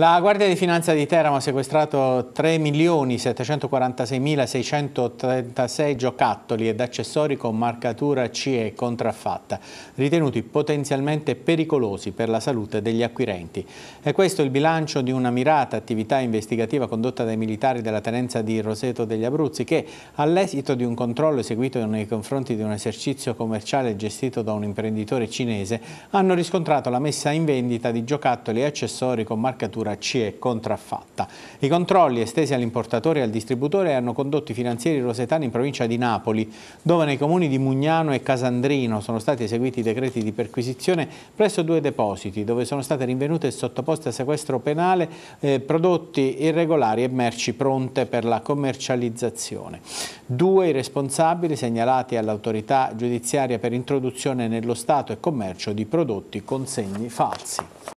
La Guardia di Finanza di Teramo ha sequestrato 3.746.636 giocattoli ed accessori con marcatura CE contraffatta, ritenuti potenzialmente pericolosi per la salute degli acquirenti. E questo è il bilancio di una mirata attività investigativa condotta dai militari della tenenza di Roseto degli Abruzzi che, all'esito di un controllo eseguito nei confronti di un esercizio commerciale gestito da un imprenditore cinese, hanno riscontrato la messa in vendita di giocattoli e accessori con marcatura misura CE contraffatta. I controlli estesi all'importatore e al distributore hanno condotto i finanzieri rosetani in provincia di Napoli, dove nei comuni di Mugnano e Casandrino sono stati eseguiti decreti di perquisizione presso due depositi, dove sono state rinvenute e sottoposte a sequestro penale eh, prodotti irregolari e merci pronte per la commercializzazione. Due i responsabili segnalati all'autorità giudiziaria per introduzione nello Stato e commercio di prodotti consegni falsi.